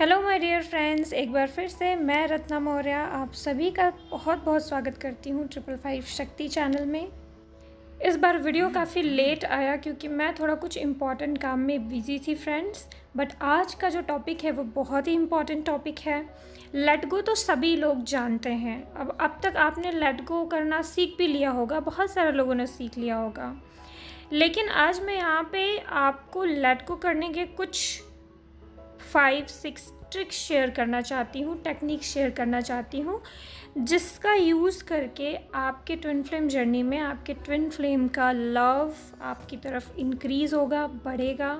hello my dear friends एक बार फिर से मैं रत्ना मौर्य आप सभी का बहुत बहुत स्वागत करती हूँ ट्रिपल फाइव शक्ति चैनल में इस बार वीडियो काफ़ी लेट आया क्योंकि मैं थोड़ा कुछ इम्पॉर्टेंट काम में बिजी थी फ्रेंड्स बट आज का जो टॉपिक है वो बहुत ही इम्पॉर्टेंट टॉपिक है लेट गो तो सभी लोग जानते हैं अब अब तक आपने लेट गो करना सीख भी लिया होगा बहुत सारे लोगों ने सीख लिया होगा लेकिन आज मैं यहाँ पे आपको लेट गो करने के कुछ फाइव सिक्स ट्रिक शेयर करना चाहती हूँ टेक्निक शेयर करना चाहती हूँ जिसका यूज़ करके आपके ट्विन फ्लेम जर्नी में आपके ट्विन फ्लेम का लव आपकी तरफ इंक्रीज़ होगा बढ़ेगा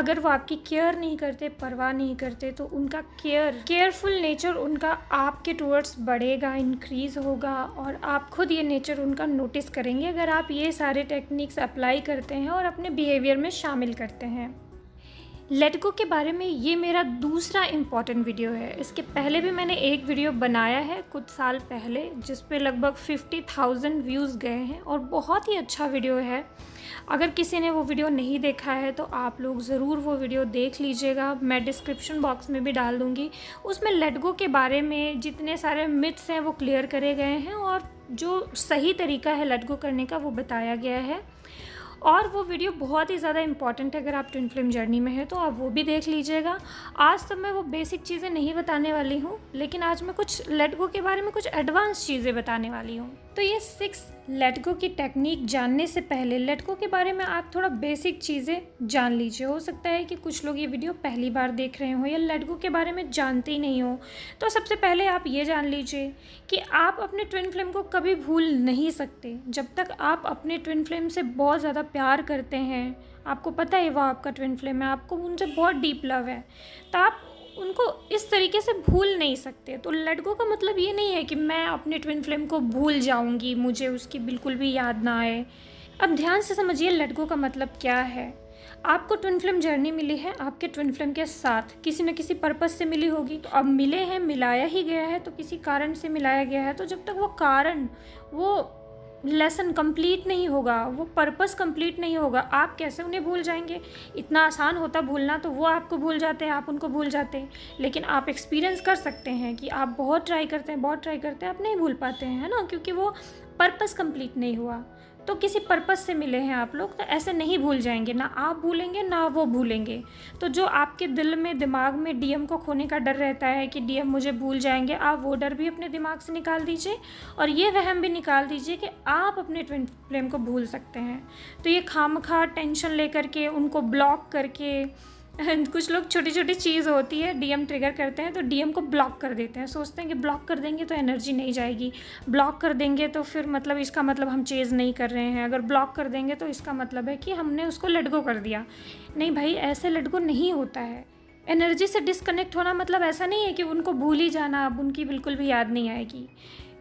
अगर वो आपकी केयर नहीं करते परवाह नहीं करते तो उनका केयर केयरफुल नेचर उनका आपके टूवर्ड्स बढ़ेगा इंक्रीज़ होगा और आप खुद ये नेचर उनका नोटिस करेंगे अगर आप ये सारे टेक्निक्स अप्लाई करते हैं और अपने बिहेवियर में शामिल करते हैं लेटगो के बारे में ये मेरा दूसरा इम्पॉर्टेंट वीडियो है इसके पहले भी मैंने एक वीडियो बनाया है कुछ साल पहले जिस पे लगभग 50,000 व्यूज़ गए हैं और बहुत ही अच्छा वीडियो है अगर किसी ने वो वीडियो नहीं देखा है तो आप लोग ज़रूर वो वीडियो देख लीजिएगा मैं डिस्क्रिप्शन बॉक्स में भी डाल दूँगी उसमें लेटगो के बारे में जितने सारे मिथ्स हैं वो क्लियर करे गए हैं और जो सही तरीका है लेटगो करने का वो बताया गया है और वो वीडियो बहुत ही ज़्यादा इंपॉर्टेंट है अगर आप ट्विन फिल्म जर्नी में है तो आप वो भी देख लीजिएगा आज तो मैं वो बेसिक चीज़ें नहीं बताने वाली हूँ लेकिन आज मैं कुछ लेट गो के बारे में कुछ एडवांस चीज़ें बताने वाली हूँ तो ये सिक्स लेटगो की टेक्निक जानने से पहले लेटगो के बारे में आप थोड़ा बेसिक चीज़ें जान लीजिए हो सकता है कि कुछ लोग ये वीडियो पहली बार देख रहे हो या लेटगो के बारे में जानते ही नहीं हो तो सबसे पहले आप ये जान लीजिए कि आप अपने ट्विन फ्लेम को कभी भूल नहीं सकते जब तक आप अपने ट्विन फ्लेम से बहुत ज़्यादा प्यार करते हैं आपको पता है वह आपका ट्विन फ्लेम है आपको उनसे बहुत डीप लव है तो आप उनको इस तरीके से भूल नहीं सकते तो लड़कों का मतलब ये नहीं है कि मैं अपने ट्विन फ्लेम को भूल जाऊंगी मुझे उसकी बिल्कुल भी याद ना आए अब ध्यान से समझिए लड़कों का मतलब क्या है आपको ट्विन फ्लेम जर्नी मिली है आपके ट्विन फ्लेम के साथ किसी न किसी पर्पज़ से मिली होगी तो अब मिले हैं मिलाया ही गया है तो किसी कारण से मिलाया गया है तो जब तक वो कारण वो लेसन कंप्लीट नहीं होगा वो पर्पस कंप्लीट नहीं होगा आप कैसे उन्हें भूल जाएंगे इतना आसान होता भूलना तो वो आपको भूल जाते हैं आप उनको भूल जाते हैं लेकिन आप एक्सपीरियंस कर सकते हैं कि आप बहुत ट्राई करते हैं बहुत ट्राई करते हैं आप नहीं भूल पाते हैं है ना क्योंकि वो पर्पस कंप्लीट नहीं हुआ तो किसी पर्पस से मिले हैं आप लोग तो ऐसे नहीं भूल जाएंगे ना आप भूलेंगे ना वो भूलेंगे तो जो आपके दिल में दिमाग में डीएम को खोने का डर रहता है कि डीएम मुझे भूल जाएंगे आप वो डर भी अपने दिमाग से निकाल दीजिए और ये वहम भी निकाल दीजिए कि आप अपने ट्विन फ्लेम को भूल सकते हैं तो ये खाम टेंशन ले करके उनको ब्लॉक करके एंड कुछ लोग छोटी छोटी चीज़ होती है डीएम ट्रिगर करते हैं तो डीएम को ब्लॉक कर देते हैं सोचते हैं कि ब्लॉक कर देंगे तो एनर्जी नहीं जाएगी ब्लॉक कर देंगे तो फिर मतलब इसका मतलब हम चेज़ नहीं कर रहे हैं अगर ब्लॉक कर देंगे तो इसका मतलब है कि हमने उसको लटको कर दिया नहीं भाई ऐसे लटको नहीं होता है एनर्जी से डिसकनेक्ट होना मतलब ऐसा नहीं है कि उनको भूल ही जाना अब उनकी बिल्कुल भी याद नहीं आएगी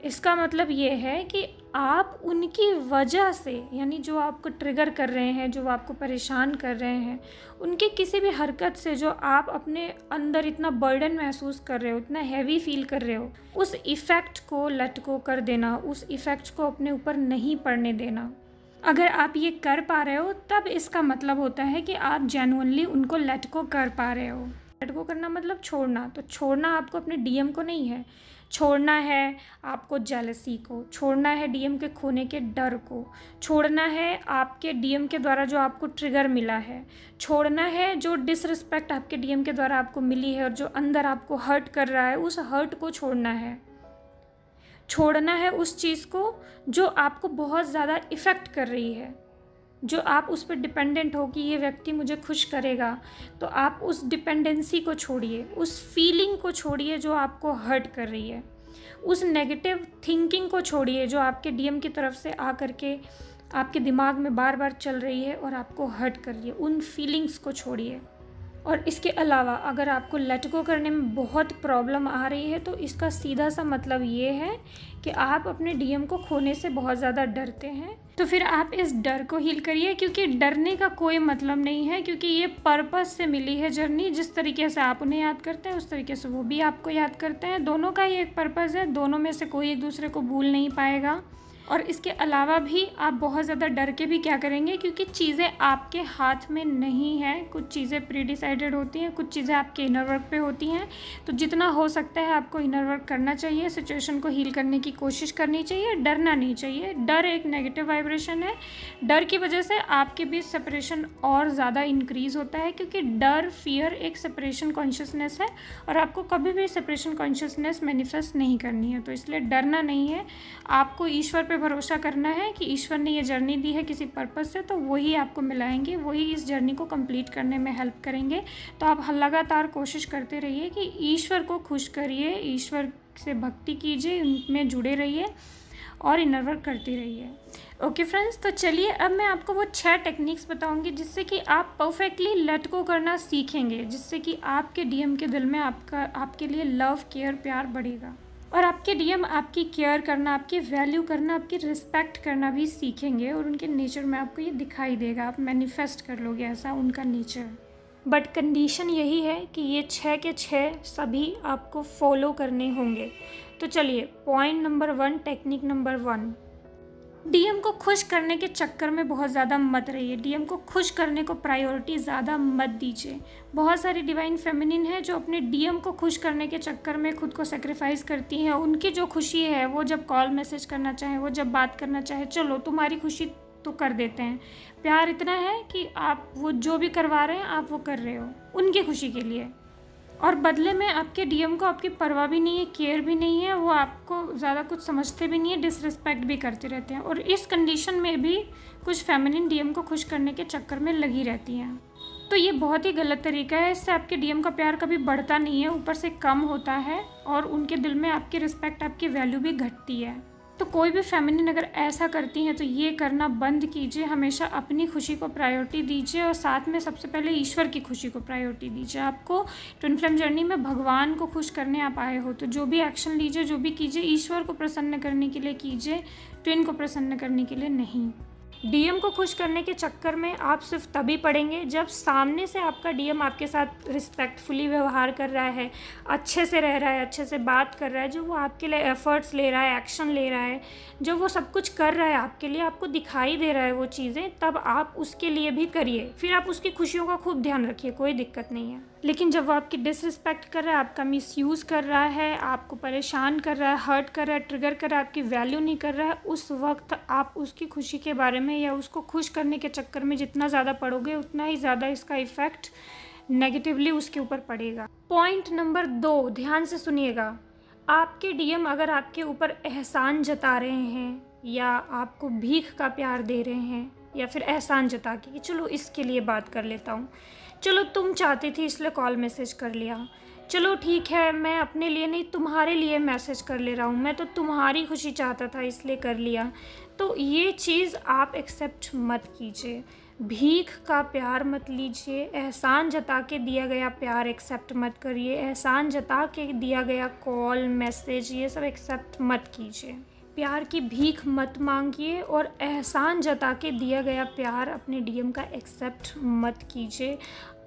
इसका मतलब ये है कि आप उनकी वजह से यानी जो आपको ट्रिगर कर रहे हैं जो आपको परेशान कर रहे हैं उनके किसी भी हरकत से जो आप अपने अंदर इतना बर्डन महसूस कर रहे हो इतना हैवी फील कर रहे हो उस इफ़ेक्ट को लटको कर देना उस इफ़ेक्ट को अपने ऊपर नहीं पड़ने देना अगर आप ये कर पा रहे हो तब इसका मतलब होता है कि आप जेनुअनली उनको लटको कर पा रहे हो को करना मतलब छोड़ना तो छोड़ना आपको अपने डीएम को नहीं है छोड़ना है आपको जेलसी को छोड़ना है डीएम के खोने के डर को छोड़ना है आपके डीएम के द्वारा जो आपको ट्रिगर मिला है छोड़ना है जो डिसरिस्पेक्ट आपके डीएम के द्वारा आपको मिली है और जो अंदर आपको हर्ट कर रहा है उस हर्ट को छोड़ना है छोड़ना है उस चीज़ को जो आपको बहुत ज़्यादा इफ़ेक्ट कर रही है जो आप उस पर डिपेंडेंट हो कि ये व्यक्ति मुझे खुश करेगा तो आप उस डिपेंडेंसी को छोड़िए उस फीलिंग को छोड़िए जो आपको हर्ट कर रही है उस नेगेटिव थिंकिंग को छोड़िए जो आपके डीएम की तरफ से आ करके आपके दिमाग में बार बार चल रही है और आपको हर्ट कर रही है उन फीलिंग्स को छोड़िए और इसके अलावा अगर आपको लेट गो करने में बहुत प्रॉब्लम आ रही है तो इसका सीधा सा मतलब ये है कि आप अपने डीएम को खोने से बहुत ज़्यादा डरते हैं तो फिर आप इस डर को हील करिए क्योंकि डरने का कोई मतलब नहीं है क्योंकि ये पर्पस से मिली है जर्नी जिस तरीके से आप उन्हें याद करते हैं उस तरीके से वो भी आपको याद करते हैं दोनों का ही एक पर्पज़ है दोनों में से कोई एक दूसरे को भूल नहीं पाएगा और इसके अलावा भी आप बहुत ज़्यादा डर के भी क्या करेंगे क्योंकि चीज़ें आपके हाथ में नहीं हैं कुछ चीज़ें प्री डिसाइडेड होती हैं कुछ चीज़ें आपके इनर वर्क पे होती हैं तो जितना हो सकता है आपको इनर वर्क करना चाहिए सिचुएशन को हील करने की कोशिश करनी चाहिए डरना नहीं चाहिए डर एक नेगेटिव वाइब्रेशन है डर की वजह से आपके बीच सेपरेशन और ज़्यादा इंक्रीज़ होता है क्योंकि डर फियर एक सेपरेशन कॉन्शियसनेस है और आपको कभी भी सेपरेशन कॉन्शियसनेस मैनिफेस्ट नहीं करनी है तो इसलिए डरना नहीं है आपको ईश्वर पे भरोसा करना है कि ईश्वर ने ये जर्नी दी है किसी पर्पज़ से तो वही आपको मिलाएंगे वही इस जर्नी को कंप्लीट करने में हेल्प करेंगे तो आप लगातार कोशिश करते रहिए कि ईश्वर को खुश करिए ईश्वर से भक्ति कीजिए उनमें जुड़े रहिए और इनर वर्क करती रहिए ओके फ्रेंड्स तो चलिए अब मैं आपको वो छह टेक्निक्स बताऊंगी जिससे कि आप परफेक्टली लट को करना सीखेंगे जिससे कि आपके डीएम के दिल में आपका आपके लिए लव केयर प्यार बढ़ेगा और आपके डीएम आपकी केयर करना आपकी वैल्यू करना आपकी रिस्पेक्ट करना भी सीखेंगे और उनके नेचर में आपको ये दिखाई देगा आप मैनिफेस्ट कर लोगे ऐसा उनका नेचर बट कंडीशन यही है कि ये छः के छः सभी आपको फॉलो करने होंगे तो चलिए point number one technique number one DM को खुश करने के चक्कर में बहुत ज़्यादा मत रहिए डीएम को खुश करने को प्रायोरिटी ज़्यादा मत दीजिए बहुत सारी डिवाइन फेमिनिन है जो अपने डीएम को खुश करने के चक्कर में खुद को सेक्रीफाइस करती हैं उनकी जो खुशी है वो जब कॉल मैसेज करना चाहे वो जब बात करना चाहे चलो तुम्हारी खुशी तो कर देते हैं प्यार इतना है कि आप वो जो भी करवा रहे हैं आप वो कर रहे हो उनकी खुशी के लिए और बदले में आपके डीएम को आपकी परवाह भी नहीं है केयर भी नहीं है वो आपको ज़्यादा कुछ समझते भी नहीं है डिसरिस्पेक्ट भी करते रहते हैं और इस कंडीशन में भी कुछ फेमिनिन डीएम को खुश करने के चक्कर में लगी रहती हैं तो ये बहुत ही गलत तरीका है इससे आपके डीएम का प्यार कभी बढ़ता नहीं है ऊपर से कम होता है और उनके दिल में आपकी रिस्पेक्ट आपकी वैल्यू भी घटती है तो कोई भी फैमिली अगर ऐसा करती हैं तो ये करना बंद कीजिए हमेशा अपनी खुशी को प्रायोरिटी दीजिए और साथ में सबसे पहले ईश्वर की खुशी को प्रायोरिटी दीजिए आपको ट्विन फ्लेम जर्नी में भगवान को खुश करने आप आए हो तो जो भी एक्शन लीजिए जो भी कीजिए ईश्वर को प्रसन्न करने के लिए कीजिए ट्विन को प्रसन्न करने के लिए नहीं डीएम को खुश करने के चक्कर में आप सिर्फ तभी पढ़ेंगे जब सामने से आपका डीएम आपके साथ रिस्पेक्टफुली व्यवहार कर रहा है अच्छे से रह रहा है अच्छे से बात कर रहा है जो वो आपके लिए एफर्ट्स ले रहा है एक्शन ले रहा है जो वो सब कुछ कर रहा है आपके लिए आपको दिखाई दे रहा है वो चीज़ें तब आप उसके लिए भी करिए फिर आप उसकी खुशियों का खूब ध्यान रखिए कोई दिक्कत नहीं है लेकिन जब वो आपकी डिसरिस्पेक्ट कर रहा है आपका मिस यूज़ कर रहा है आपको परेशान कर रहा है हर्ट कर रहा है ट्रिगर कर रहा है आपकी वैल्यू नहीं कर रहा है उस वक्त आप उसकी खुशी के बारे में या उसको खुश करने के चक्कर में जितना ज़्यादा पढ़ोगे उतना ही ज़्यादा इसका इफ़ेक्ट नेगेटिवली उसके ऊपर पड़ेगा पॉइंट नंबर दो ध्यान से सुनिएगा आपके डीएम अगर आपके ऊपर एहसान जता रहे हैं या आपको भीख का प्यार दे रहे हैं या फिर एहसान जता के चलो इसके लिए बात कर लेता हूँ चलो तुम चाहती थी इसलिए कॉल मैसेज कर लिया चलो ठीक है मैं अपने लिए नहीं तुम्हारे लिए मैसेज कर ले रहा हूँ मैं तो तुम्हारी खुशी चाहता था इसलिए कर लिया तो ये चीज़ आप एक्सेप्ट मत कीजिए भीख का प्यार मत लीजिए एहसान जता के दिया गया प्यार एक्सेप्ट मत करिए एहसान जता के दिया गया कॉल मैसेज ये सब एक्सेप्ट मत कीजिए प्यार की भीख मत मांगिए और एहसान जता के दिया गया प्यार अपने डीएम का एक्सेप्ट मत कीजिए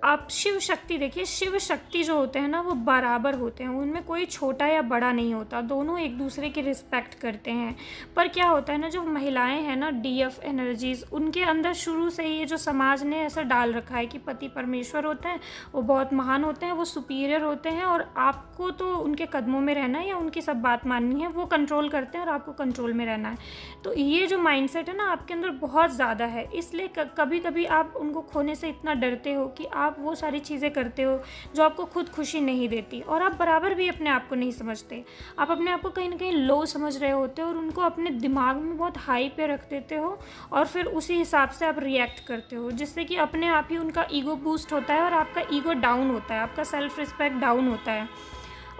आप शिव शक्ति देखिए शिव शक्ति जो होते हैं ना वो बराबर होते हैं उनमें कोई छोटा या बड़ा नहीं होता दोनों एक दूसरे की रिस्पेक्ट करते हैं पर क्या होता है ना जो महिलाएं हैं ना डी एफ एनर्जीज़ उनके अंदर शुरू से ही ये जो समाज ने ऐसा डाल रखा है कि पति परमेश्वर होते हैं वो बहुत महान होते हैं वो सुपीरियर होते हैं और आपको तो उनके कदमों में रहना है या उनकी सब बात माननी है वो कंट्रोल करते हैं और आपको कंट्रोल में रहना है तो ये जो माइंड है ना आपके अंदर बहुत ज़्यादा है इसलिए कभी कभी आप उनको खोने से इतना डरते हो कि आप आप वो सारी चीज़ें करते हो जो आपको खुद खुशी नहीं देती और आप बराबर भी अपने आप को नहीं समझते आप अपने आप को कहीं ना कहीं लो समझ रहे होते हो और उनको अपने दिमाग में बहुत हाई पे रख देते हो और फिर उसी हिसाब से आप रिएक्ट करते हो जिससे कि अपने आप ही उनका ईगो बूस्ट होता है और आपका ईगो डाउन होता है आपका सेल्फ़ रिस्पेक्ट डाउन होता है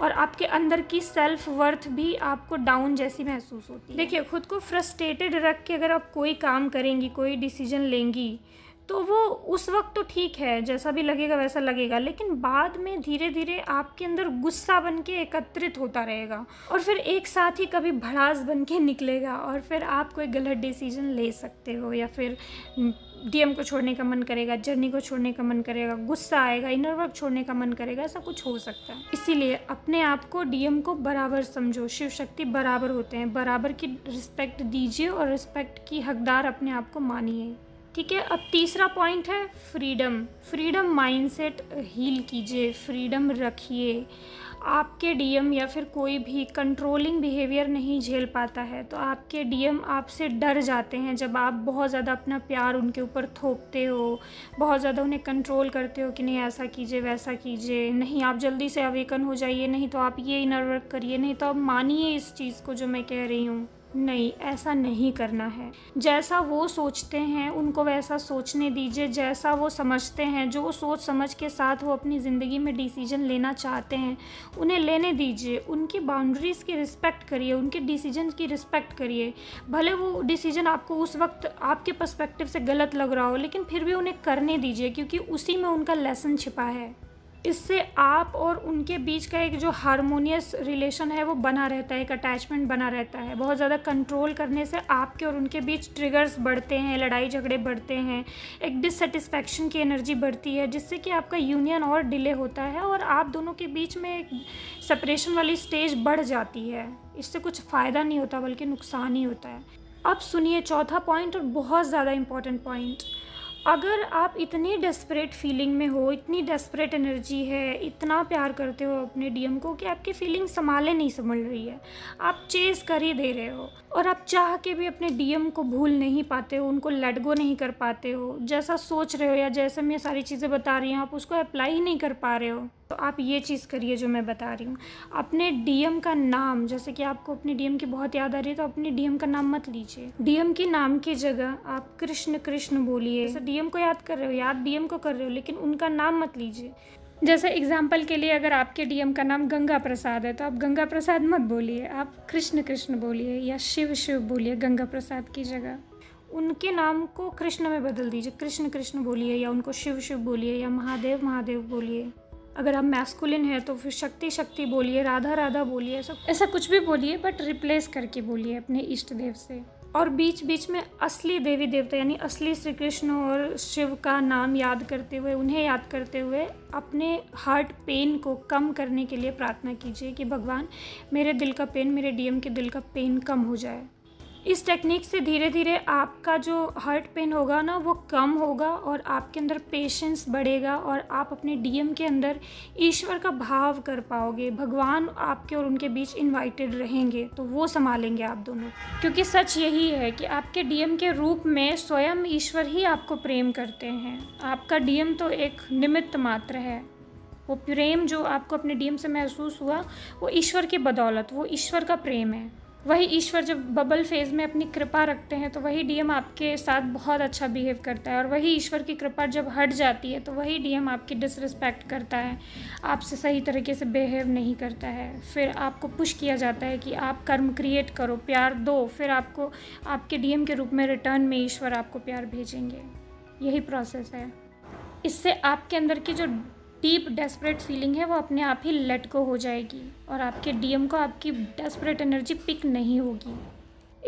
और आपके अंदर की सेल्फ वर्थ भी आपको डाउन जैसी महसूस होती है देखिए खुद को फ्रस्ट्रेटेड रख के अगर आप कोई काम करेंगी कोई डिसीजन लेंगी तो वो उस वक्त तो ठीक है जैसा भी लगेगा वैसा लगेगा लेकिन बाद में धीरे धीरे आपके अंदर गुस्सा बन के एकत्रित होता रहेगा और फिर एक साथ ही कभी भड़ास बन के निकलेगा और फिर आप कोई गलत डिसीजन ले सकते हो या फिर डीएम को छोड़ने का मन करेगा जर्नी को छोड़ने का मन करेगा गुस्सा आएगा इनर वर्क छोड़ने का मन करेगा ऐसा कुछ हो सकता है इसीलिए अपने आप को डीएम को बराबर समझो शिव शक्ति बराबर होते हैं बराबर की रिस्पेक्ट दीजिए और रिस्पेक्ट की हकदार अपने आप को मानिए ठीक है अब तीसरा पॉइंट है फ्रीडम फ्रीडम माइंडसेट हील कीजिए फ्रीडम रखिए आपके डीएम या फिर कोई भी कंट्रोलिंग बिहेवियर नहीं झेल पाता है तो आपके डीएम आपसे डर जाते हैं जब आप बहुत ज़्यादा अपना प्यार उनके ऊपर थोपते हो बहुत ज़्यादा उन्हें कंट्रोल करते हो कि नहीं ऐसा कीजिए वैसा कीजिए नहीं आप जल्दी से अवेकन हो जाइए नहीं तो आप ये इनर वर्क करिए नहीं तो आप मानिए इस चीज़ को जो मैं कह रही हूँ नहीं ऐसा नहीं करना है जैसा वो सोचते हैं उनको वैसा सोचने दीजिए जैसा वो समझते हैं जो सोच समझ के साथ वो अपनी ज़िंदगी में डिसीजन लेना चाहते हैं उन्हें लेने दीजिए उनकी बाउंड्रीज़ की रिस्पेक्ट करिए उनके डिसीजन की रिस्पेक्ट करिए भले वो डिसीजन आपको उस वक्त आपके पर्सपेक्टिव से गलत लग रहा हो लेकिन फिर भी उन्हें करने दीजिए क्योंकि उसी में उनका लेसन छिपा है इससे आप और उनके बीच का एक जो हारमोनियस रिलेशन है वो बना रहता है एक अटैचमेंट बना रहता है बहुत ज़्यादा कंट्रोल करने से आपके और उनके बीच ट्रिगर्स बढ़ते हैं लड़ाई झगड़े बढ़ते हैं एक डिससेटिस्फैक्शन की एनर्जी बढ़ती है जिससे कि आपका यूनियन और डिले होता है और आप दोनों के बीच में एक सेपरेशन वाली स्टेज बढ़ जाती है इससे कुछ फ़ायदा नहीं होता बल्कि नुकसान ही होता है अब सुनिए चौथा पॉइंट और बहुत ज़्यादा इम्पॉर्टेंट पॉइंट अगर आप इतनी डेस्परेट फीलिंग में हो इतनी डेस्परेट एनर्जी है इतना प्यार करते हो अपने डीएम को कि आपकी फीलिंग संभाले नहीं संभल रही है आप चेस कर ही दे रहे हो और आप चाह के भी अपने डीएम को भूल नहीं पाते हो उनको लेट गो नहीं कर पाते हो जैसा सोच रहे हो या जैसे मैं सारी चीज़ें बता रही हूँ आप उसको अप्लाई ही नहीं कर पा रहे हो तो आप ये चीज़ करिए जो मैं बता रही हूँ अपने डीएम का नाम जैसे कि आपको अपने डीएम की बहुत याद आ रही है तो अपने डीएम का नाम मत लीजिए डीएम के नाम की जगह आप कृष्ण कृष्ण बोलिए जैसे डीएम को याद कर रहे हो याद डीएम को कर रहे हो लेकिन उनका नाम मत लीजिए जैसे एग्जाम्पल के लिए अगर आपके डीएम का नाम गंगा प्रसाद है तो आप गंगा प्रसाद मत बोलिए आप कृष्ण कृष्ण बोलिए या शिव शिव बोलिए गंगा प्रसाद की जगह उनके नाम को कृष्ण में बदल दीजिए कृष्ण कृष्ण बोलिए या उनको शिव शिव बोलिए या महादेव महादेव बोलिए अगर आप मैस्कुलिन है तो फिर शक्ति शक्ति बोलिए राधा राधा बोलिए सब ऐसा कुछ भी बोलिए बट रिप्लेस करके बोलिए अपने इष्ट देव से और बीच बीच में असली देवी देवता यानी असली श्री कृष्ण और शिव का नाम याद करते हुए उन्हें याद करते हुए अपने हार्ट पेन को कम करने के लिए प्रार्थना कीजिए कि भगवान मेरे दिल का पेन मेरे डीएम के दिल का पेन कम हो जाए इस टेक्निक से धीरे धीरे आपका जो हार्ट पेन होगा ना वो कम होगा और आपके अंदर पेशेंस बढ़ेगा और आप अपने डीएम के अंदर ईश्वर का भाव कर पाओगे भगवान आपके और उनके बीच इनवाइटेड रहेंगे तो वो संभालेंगे आप दोनों क्योंकि सच यही है कि आपके डीएम के रूप में स्वयं ईश्वर ही आपको प्रेम करते हैं आपका डीएम तो एक निमित्त मात्र है वो प्रेम जो आपको अपने डीएम से महसूस हुआ वो ईश्वर की बदौलत वो ईश्वर का प्रेम है वही ईश्वर जब बबल फेज़ में अपनी कृपा रखते हैं तो वही डीएम आपके साथ बहुत अच्छा बिहेव करता है और वही ईश्वर की कृपा जब हट जाती है तो वही डीएम आपकी डिसरिस्पेक्ट करता है आपसे सही तरीके से बिहेव नहीं करता है फिर आपको पुश किया जाता है कि आप कर्म क्रिएट करो प्यार दो फिर आपको आपके डीएम के रूप में रिटर्न में ईश्वर आपको प्यार भेजेंगे यही प्रोसेस है इससे आपके अंदर की जो डीप डेस्परेट फीलिंग है वो अपने आप ही लेट को हो जाएगी और आपके डीएम को आपकी डेस्परेट एनर्जी पिक नहीं होगी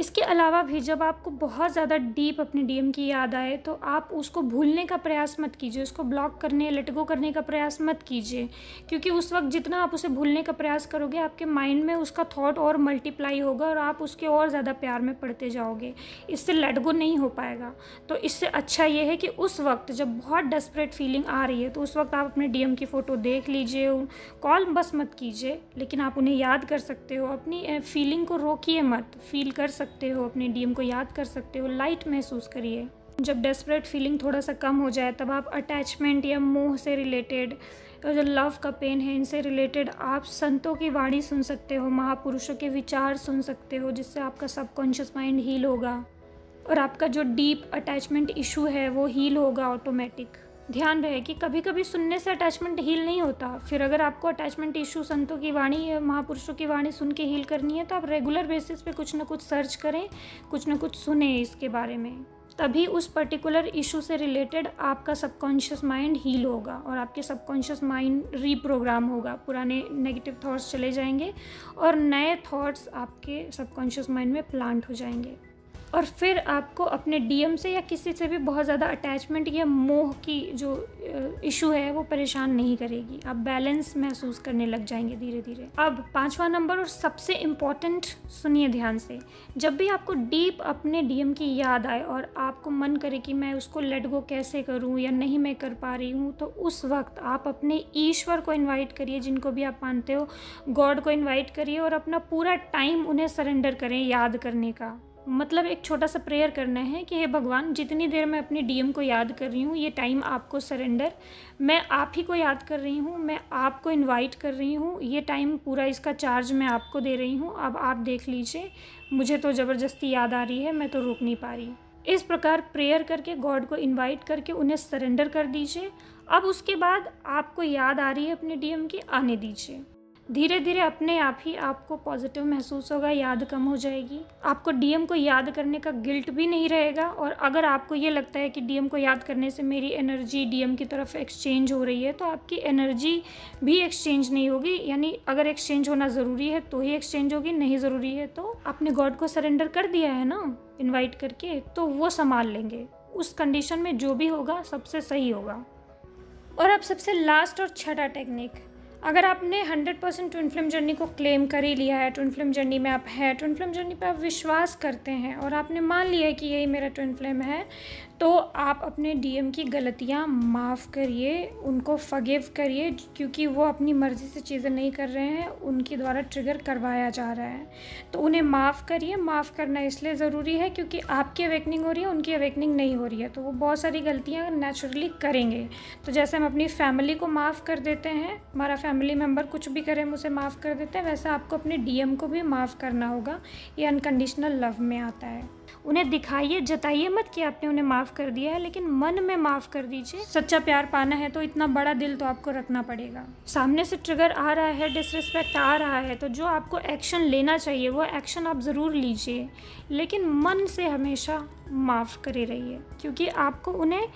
इसके अलावा भी जब आपको बहुत ज़्यादा डीप अपने डीएम की याद आए तो आप उसको भूलने का प्रयास मत कीजिए उसको ब्लॉक करने लटको करने का प्रयास मत कीजिए क्योंकि उस वक्त जितना आप उसे भूलने का प्रयास करोगे आपके माइंड में उसका थॉट और मल्टीप्लाई होगा और आप उसके और ज़्यादा प्यार में पड़ते जाओगे इससे लटको नहीं हो पाएगा तो इससे अच्छा ये है कि उस वक्त जब बहुत डेस्परेट फीलिंग आ रही है तो उस वक्त आप अपने डी की फ़ोटो देख लीजिए कॉल बस मत कीजिए लेकिन आप उन्हें याद कर सकते हो अपनी फीलिंग को रोकिए मत फील कर सकते सकते हो अपने डीएम को याद कर सकते हो लाइट महसूस करिए जब डेस्परेट फीलिंग थोड़ा सा कम हो जाए तब आप अटैचमेंट या मोह से रिलेटेड और जो लव का पेन है इनसे रिलेटेड आप संतों की वाणी सुन सकते हो महापुरुषों के विचार सुन सकते हो जिससे आपका सबकॉन्शियस माइंड हील होगा और आपका जो डीप अटैचमेंट इशू है वो हील होगा ऑटोमेटिक ध्यान रहे कि कभी कभी सुनने से अटैचमेंट हील नहीं होता फिर अगर आपको अटैचमेंट इशू संतों की वाणी या महापुरुषों की वाणी सुन के हील करनी है तो आप रेगुलर बेसिस पे कुछ ना कुछ सर्च करें कुछ ना कुछ सुने इसके बारे में तभी उस पर्टिकुलर इशू से रिलेटेड आपका सबकॉन्शियस माइंड हील होगा और आपके सबकॉन्शियस माइंड रीप्रोग्राम होगा पुराने नेगेटिव थाट्स चले जाएंगे और नए थाट्स आपके सबकॉन्शियस माइंड में प्लांट हो जाएंगे और फिर आपको अपने डीएम से या किसी से भी बहुत ज़्यादा अटैचमेंट या मोह की जो इशू है वो परेशान नहीं करेगी आप बैलेंस महसूस करने लग जाएंगे धीरे धीरे अब पांचवा नंबर और सबसे इम्पॉर्टेंट सुनिए ध्यान से जब भी आपको डीप अपने डीएम की याद आए और आपको मन करे कि मैं उसको लेट गो कैसे करूँ या नहीं मैं कर पा रही हूँ तो उस वक्त आप अपने ईश्वर को इन्वाइट करिए जिनको भी आप मानते हो गॉड को इन्वाइट करिए और अपना पूरा टाइम उन्हें सरेंडर करें याद करने का मतलब एक छोटा सा प्रेयर करना है कि हे भगवान जितनी देर मैं अपने डीएम को याद कर रही हूँ ये टाइम आपको सरेंडर मैं आप ही को याद कर रही हूँ मैं आपको इनवाइट कर रही हूँ ये टाइम पूरा इसका चार्ज मैं आपको दे रही हूँ अब आप देख लीजिए मुझे तो ज़बरदस्ती याद आ रही है मैं तो रोक नहीं पा रही इस प्रकार प्रेयर करके गॉड को इनवाइट करके उन्हें सरेंडर कर दीजिए अब उसके बाद आपको याद आ रही है अपने डीएम की आने दीजिए धीरे धीरे अपने आप ही आपको पॉजिटिव महसूस होगा याद कम हो जाएगी आपको डीएम को याद करने का गिल्ट भी नहीं रहेगा और अगर आपको ये लगता है कि डीएम को याद करने से मेरी एनर्जी डीएम की तरफ एक्सचेंज हो रही है तो आपकी एनर्जी भी एक्सचेंज नहीं होगी यानी अगर एक्सचेंज होना ज़रूरी है तो ही एक्सचेंज होगी नहीं ज़रूरी है तो आपने गॉड को सरेंडर कर दिया है ना इन्वाइट करके तो वो संभाल लेंगे उस कंडीशन में जो भी होगा सबसे सही होगा और अब सबसे लास्ट और छठा टेक्निक अगर आपने 100 परसेंट ट्विन फिल्म जर्नी को क्लेम कर ही लिया है ट्विन फिल्म जर्नी में आप है ट्विन फिल्म जर्नी पर आप विश्वास करते हैं और आपने मान लिया है कि यही मेरा ट्विन फिल्म है तो आप अपने डीएम की गलतियाँ माफ़ करिए उनको फगेव करिए क्योंकि वो अपनी मर्ज़ी से चीज़ें नहीं कर रहे हैं उनके द्वारा ट्रिगर करवाया जा रहा है तो उन्हें माफ़ करिए माफ़ करना इसलिए ज़रूरी है क्योंकि आपकी अवेकनिंग हो रही है उनकी अवेकनिंग नहीं हो रही है तो वो बहुत सारी गलतियाँ नेचुरली करेंगे तो जैसे हम अपनी फैमिली को माफ़ कर देते हैं हमारा फैमिली मेम्बर कुछ भी करें हम उसे माफ़ कर देते हैं वैसे आपको अपने डी को भी माफ़ करना होगा ये अनकंडीशनल लव में आता है उन्हें दिखाइए जताइए मत कि आपने उन्हें माफ़ कर दिया है लेकिन मन में माफ़ कर दीजिए सच्चा प्यार पाना है तो इतना बड़ा दिल तो आपको रखना पड़ेगा सामने से ट्रिगर आ रहा है डिसरिस्पेक्ट आ रहा है तो जो आपको एक्शन लेना चाहिए वो एक्शन आप ज़रूर लीजिए लेकिन मन से हमेशा माफ़ करे रहिए क्योंकि आपको उन्हें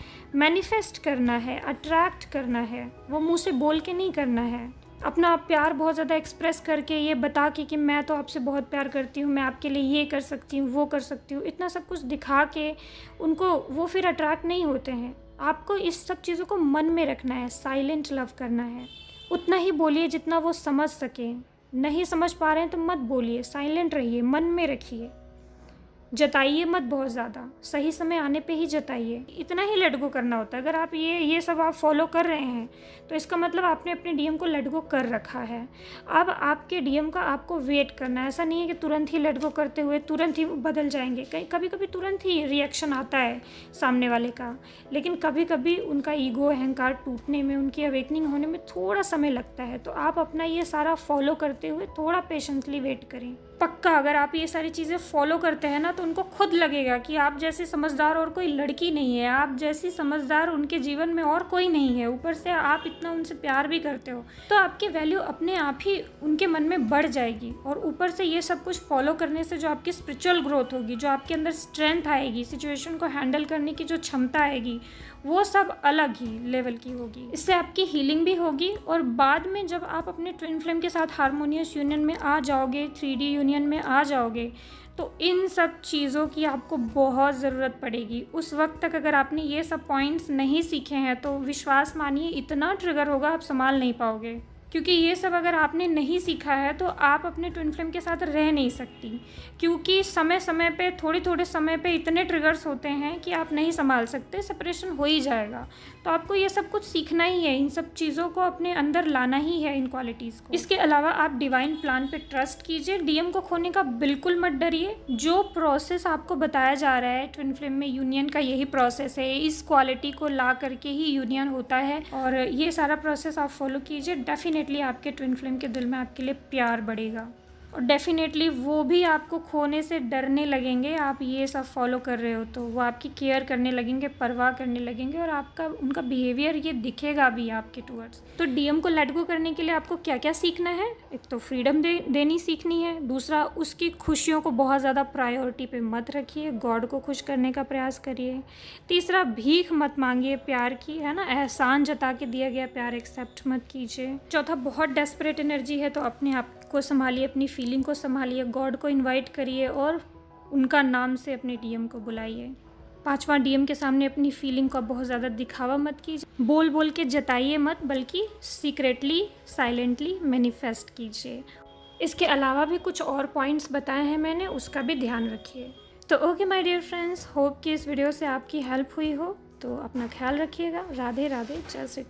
मैनिफेस्ट करना है अट्रैक्ट करना है वो मुँह से बोल के नहीं करना है अपना प्यार बहुत ज़्यादा एक्सप्रेस करके ये बता के कि मैं तो आपसे बहुत प्यार करती हूँ मैं आपके लिए ये कर सकती हूँ वो कर सकती हूँ इतना सब कुछ दिखा के उनको वो फिर अट्रैक्ट नहीं होते हैं आपको इस सब चीज़ों को मन में रखना है साइलेंट लव करना है उतना ही बोलिए जितना वो समझ सकें नहीं समझ पा रहे हैं तो मत बोलिए साइलेंट रहिए मन में रखिए जताइए मत बहुत ज़्यादा सही समय आने पे ही जताइए इतना ही लड़गो करना होता है अगर आप ये ये सब आप फॉलो कर रहे हैं तो इसका मतलब आपने अपने डीएम को लड़गो कर रखा है अब आपके डीएम का आपको वेट करना है ऐसा नहीं है कि तुरंत ही लड़गो करते हुए तुरंत ही बदल जाएंगे कहीं कभी कभी तुरंत ही रिएक्शन आता है सामने वाले का लेकिन कभी कभी उनका ईगो अहंकार टूटने में उनकी अवेकनिंग होने में थोड़ा समय लगता है तो आप अपना ये सारा फॉलो करते हुए थोड़ा पेशेंसली वेट करें पक्का अगर आप ये सारी चीज़ें फॉलो करते हैं ना तो उनको खुद लगेगा कि आप जैसे समझदार और कोई लड़की नहीं है आप जैसी समझदार उनके जीवन में और कोई नहीं है ऊपर से आप इतना उनसे प्यार भी करते हो तो आपकी वैल्यू अपने आप ही उनके मन में बढ़ जाएगी और ऊपर से ये सब कुछ फॉलो करने से जो आपकी स्पिरिचुअल ग्रोथ होगी जो आपके अंदर स्ट्रेंथ आएगी सिचुएशन को हैंडल करने की जो क्षमता आएगी वो सब अलग ही लेवल की होगी इससे आपकी हीलिंग भी होगी और बाद में जब आप अपने ट्विन फ्लेम के साथ हारमोनियस यूनियन में आ जाओगे थ्री डी यूनियन यूनियन में आ जाओगे तो इन सब चीज़ों की आपको बहुत ज़रूरत पड़ेगी उस वक्त तक अगर आपने ये सब पॉइंट्स नहीं सीखे हैं तो विश्वास मानिए इतना ट्रिगर होगा आप संभाल नहीं पाओगे क्योंकि ये सब अगर आपने नहीं सीखा है तो आप अपने ट्विन फ्लेम के साथ रह नहीं सकती क्योंकि समय समय पे थोड़े थोड़े समय पे इतने ट्रिगर्स होते हैं कि आप नहीं संभाल सकते सेपरेशन हो ही जाएगा तो आपको ये सब कुछ सीखना ही है इन सब चीज़ों को अपने अंदर लाना ही है इन क्वालिटीज़ को इसके अलावा आप डिवाइन प्लान पर ट्रस्ट कीजिए डीएम को खोने का बिल्कुल मत डरिए जो प्रोसेस आपको बताया जा रहा है ट्विन फिल्म में यूनियन का यही प्रोसेस है इस क्वालिटी को ला करके ही यूनियन होता है और ये सारा प्रोसेस आप फॉलो कीजिए डेफिनेट डेफिनेटली आपके ट्विन फ्लेम के दिल में आपके लिए प्यार बढ़ेगा और डेफिनेटली वो भी आपको खोने से डरने लगेंगे आप ये सब फॉलो कर रहे हो तो वो आपकी केयर करने लगेंगे परवाह करने लगेंगे और आपका उनका बिहेवियर ये दिखेगा भी आपके टूवर्ड्स तो डीएम को लेट गो करने के लिए आपको क्या क्या सीखना है एक तो फ्रीडम दे देनी सीखनी है दूसरा उसकी खुशियों को बहुत ज़्यादा प्रायोरिटी पर मत रखिए गॉड को खुश करने का प्रयास करिए तीसरा भीख मत मांगिए प्यार की है ना एहसान जता के दिया गया प्यार एक्सेप्ट मत कीजिए चौथा बहुत डेस्परेट एनर्जी है तो अपने आप को संभालिए अपनी फीलिंग को संभालिए गॉड को इनवाइट करिए और उनका नाम से अपने डीएम को बुलाइए पांचवा डीएम के सामने अपनी फीलिंग का बहुत ज़्यादा दिखावा मत कीजिए बोल बोल के जताइए मत बल्कि सीक्रेटली साइलेंटली मैनिफेस्ट कीजिए इसके अलावा भी कुछ और पॉइंट्स बताए हैं मैंने उसका भी ध्यान रखिए तो okay my dear friends hope कि इस वीडियो से आपकी हेल्प हुई हो तो अपना ख्याल रखिएगा राधे राधे जय श्री